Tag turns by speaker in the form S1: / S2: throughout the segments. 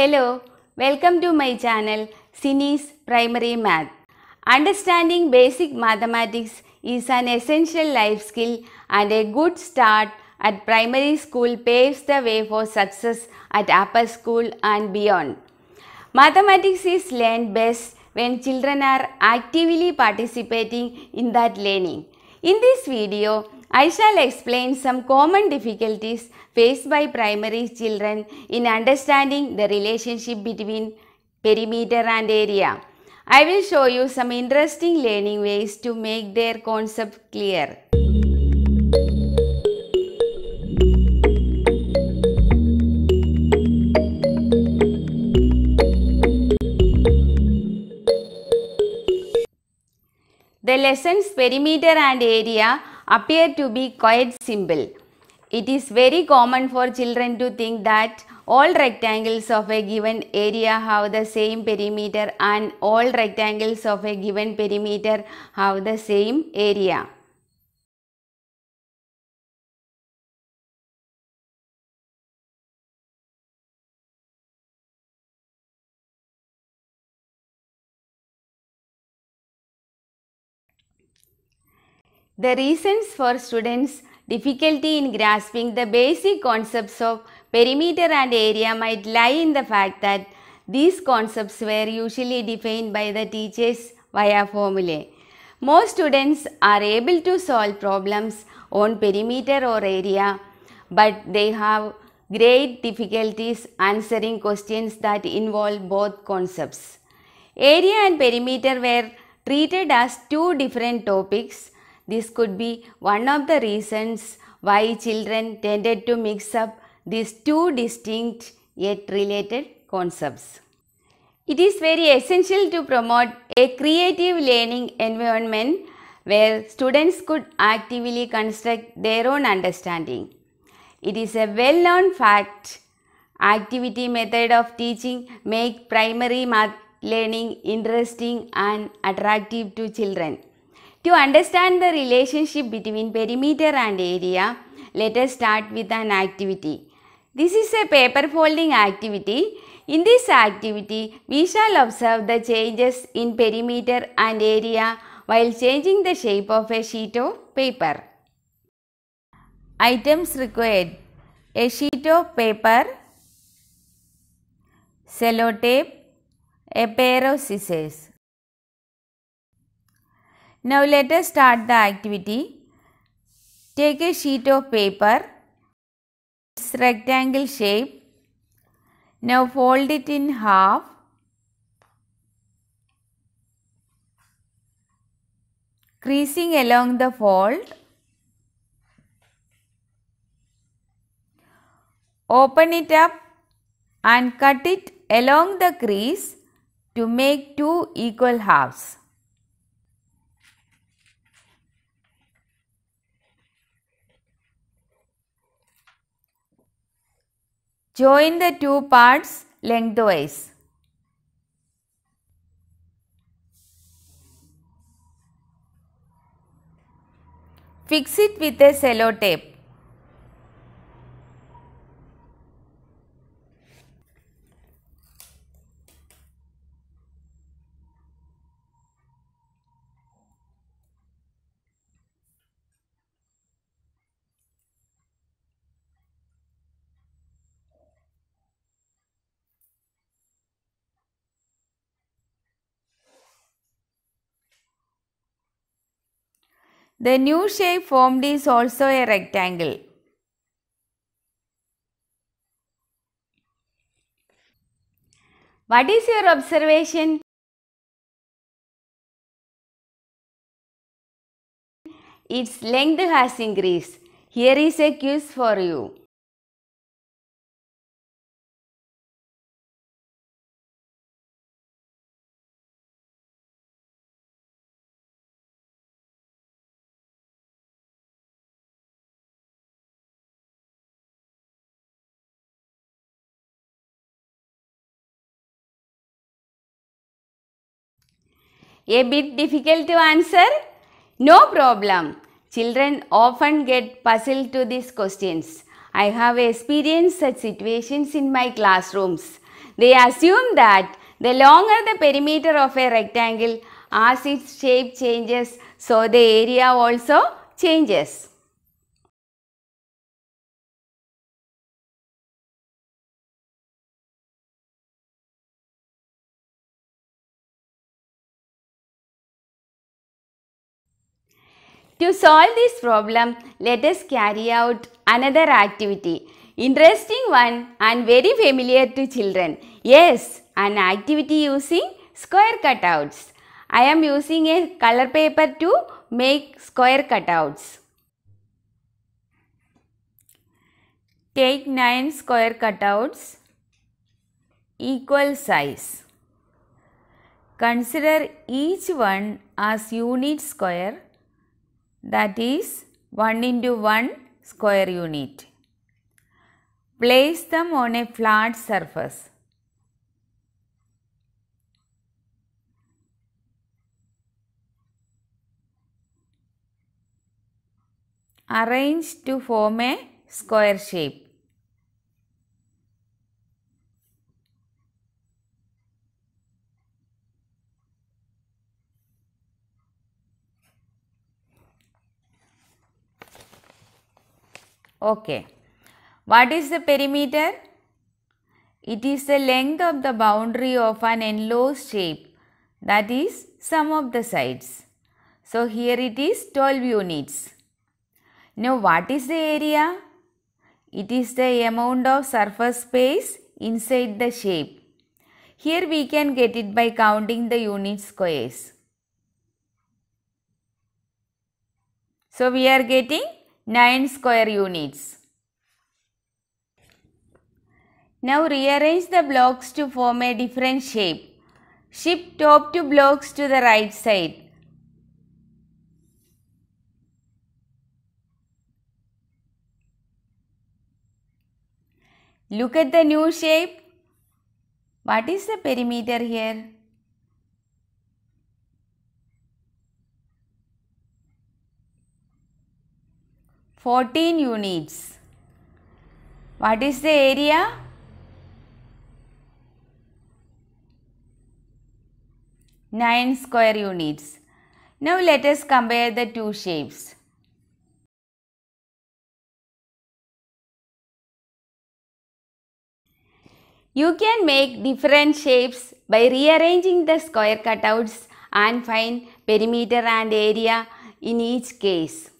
S1: Hello, welcome to my channel Cini's Primary Math. Understanding basic mathematics is an essential life skill and a good start at primary school paves the way for success at upper school and beyond. Mathematics is learned best when children are actively participating in that learning. In this video, I shall explain some common difficulties faced by primary children in understanding the relationship between perimeter and area. I will show you some interesting learning ways to make their concept clear. The lessons perimeter and area appear to be quite simple. It is very common for children to think that all rectangles of a given area have the same perimeter and all rectangles
S2: of a given perimeter have the same area. The reasons for students
S1: difficulty in grasping the basic concepts of perimeter and area might lie in the fact that these concepts were usually defined by the teachers via formulae. Most students are able to solve problems on perimeter or area, but they have great difficulties answering questions that involve both concepts. Area and perimeter were treated as two different topics this could be one of the reasons why children tended to mix up these two distinct yet related concepts. It is very essential to promote a creative learning environment where students could actively construct their own understanding. It is a well-known fact activity method of teaching make primary math learning interesting and attractive to children. To understand the relationship between perimeter and area, let us start with an activity. This is a paper folding activity. In this activity, we shall observe the changes in perimeter and area while changing the shape of a sheet of paper. Items required A sheet of paper, cello tape, a pair of scissors. Now let us start the activity. Take a sheet of paper, its rectangle shape. Now fold it in half. Creasing along the fold. Open it up and cut it along the crease to make two equal halves. Join the two parts lengthwise. Fix it with a cello tape. The new shape formed is also a rectangle.
S2: What is your observation? Its length has increased. Here is a quiz for you. A bit difficult to answer? No problem. Children often get
S1: puzzled to these questions. I have experienced such situations in my classrooms. They assume that the longer the perimeter of a rectangle,
S2: as its shape changes, so the area also changes. To solve this problem, let
S1: us carry out another activity. Interesting one and very familiar to children. Yes, an activity using square cutouts. I am using a color paper to make square cutouts. Take 9 square cutouts equal size. Consider each one as unit square that is 1 into 1 square unit. Place them on a flat surface. Arrange to form a square shape. Okay. What is the perimeter? It is the length of the boundary of an enclosed shape that is sum of the sides. So, here it is 12 units. Now, what is the area? It is the amount of surface space inside the shape. Here we can get it by counting the unit squares. So, we are getting 9 square units. Now rearrange the blocks to form a different shape. Shift top two blocks to the right side. Look at the new shape. What is the perimeter here? 14 units. What is the area? Nine square
S2: units. Now let us compare the two shapes. You can make different shapes by rearranging the square cutouts and find perimeter and area in each case.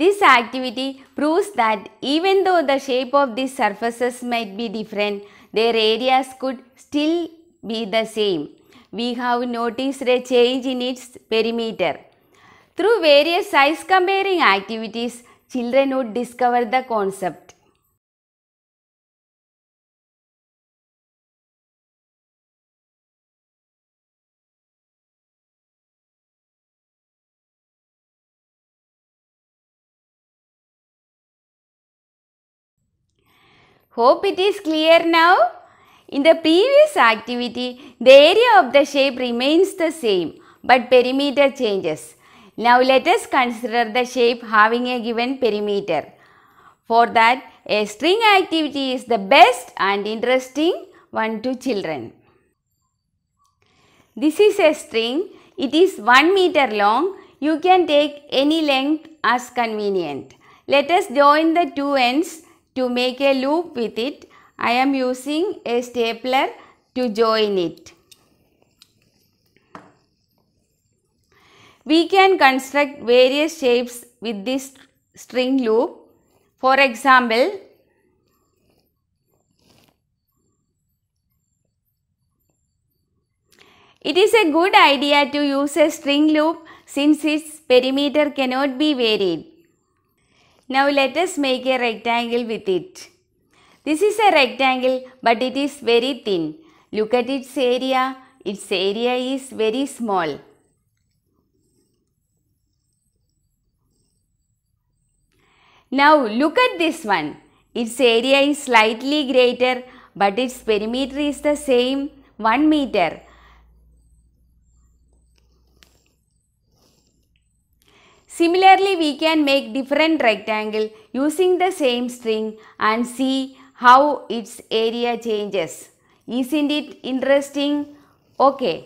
S2: This activity proves that even though the shape of these surfaces might be different,
S1: their areas could still be the same. We have noticed a change in its perimeter. Through various size comparing activities,
S2: children would discover the concept. Hope it is clear
S1: now? In the previous activity, the area of the shape remains the same, but perimeter changes. Now let us consider the shape having a given perimeter. For that, a string activity is the best and interesting one to children. This is a string. It is 1 meter long. You can take any length as convenient. Let us join the two ends to make a loop with it, I am using a stapler to join it. We can construct various shapes with this string loop. For example, It is a good idea to use a string loop since its perimeter cannot be varied. Now let us make a rectangle with it. This is a rectangle but it is very thin. Look at its area. Its area is very small. Now look at this one. Its area is slightly greater but its perimeter is the same 1 meter. Similarly, we can make different rectangle using the same string and see how its area changes. Isn't it interesting? Okay.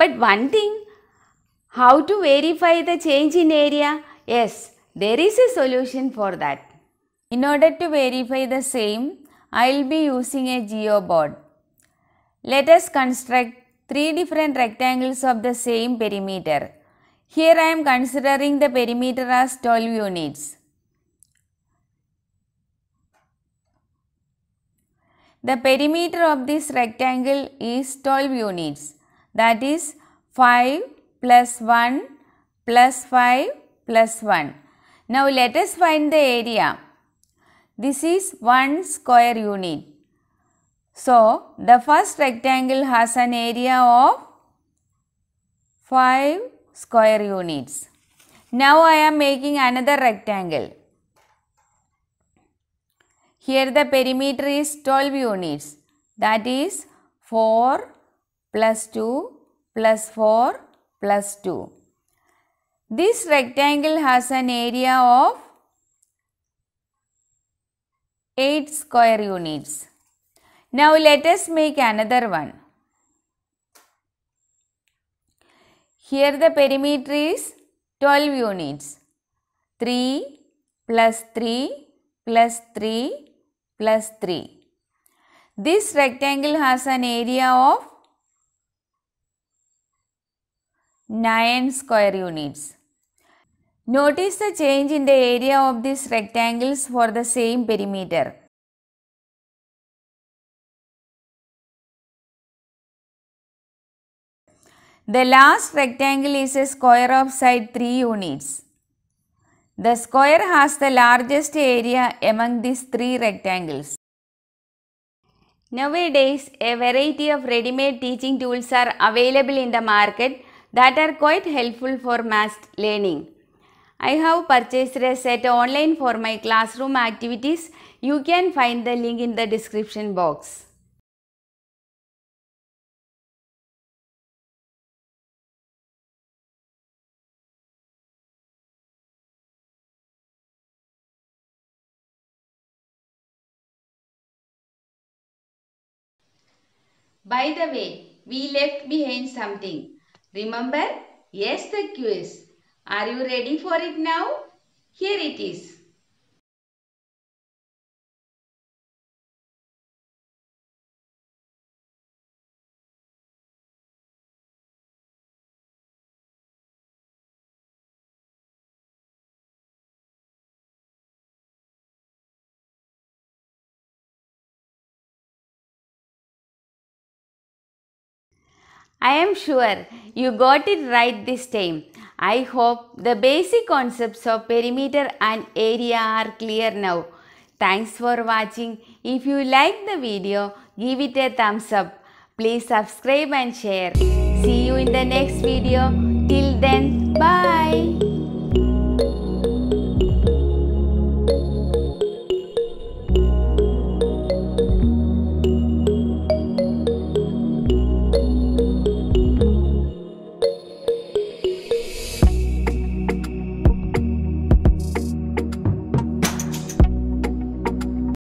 S1: But one thing, how to verify the change in area? Yes, there is a solution for that. In order to verify the same, I will be using a geoboard. Let us construct three different rectangles of the same perimeter. Here I am considering the perimeter as 12 units. The perimeter of this rectangle is 12 units that is 5 plus 1 plus 5 plus 1. Now let us find the area. This is 1 square unit. So the first rectangle has an area of 5 square units. Now I am making another rectangle. Here the perimeter is 12 units that is 4 plus 2 plus 4 plus 2. This rectangle has an area of 8 square units. Now let us make another one. Here the perimeter is 12 units. 3 plus 3 plus 3 plus 3. This rectangle has an area of 9 square units. Notice the change in the area
S2: of these rectangles for the same perimeter. The last rectangle is a square of side 3 units. The square has
S1: the largest area among these three rectangles. Nowadays, a variety of ready-made teaching tools are available in the market that are quite helpful for mass learning. I have purchased a set online
S2: for my classroom activities. You can find the link in the description box. By the way, we left behind something. Remember? Yes, the quiz. Are you ready for it now? Here it is. I am sure you got
S1: it right this time. I hope the basic concepts of perimeter and area are clear now. Thanks for watching. If you like the video, give it a thumbs up. Please subscribe and share. See you in the next video. Till then, bye.